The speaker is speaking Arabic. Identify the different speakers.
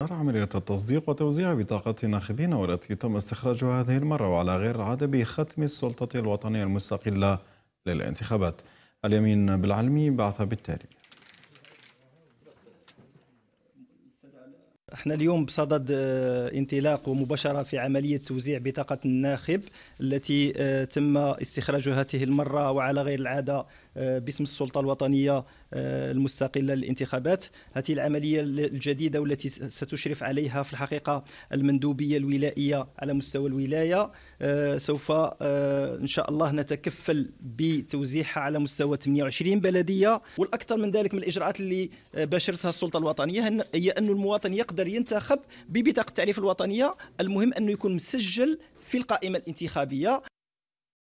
Speaker 1: دار عملية التصديق وتوزيع بطاقة الناخبين والتي تم استخراجها هذه المرة وعلى غير عادة بختم السلطة الوطنية المستقلة للانتخابات اليمين بالعلمي بعث بالتالي
Speaker 2: احنا اليوم بصدد آه، انطلاق ومباشره في عمليه توزيع بطاقه الناخب التي آه، تم استخراجها هذه المره وعلى غير العاده آه، باسم السلطه الوطنيه المستقله للانتخابات هذه العمليه الجديده والتي ستشرف عليها في الحقيقه المندوبيه الولائيه على مستوى الولايه سوف ان شاء الله نتكفل بتوزيعها على مستوى 28 بلديه والاكثر من ذلك من الاجراءات اللي باشرتها السلطه الوطنيه هي ان المواطن يقدر يقدر
Speaker 3: ينتخب ببطاقه التعريف الوطنيه المهم انه يكون مسجل في القائمه الانتخابيه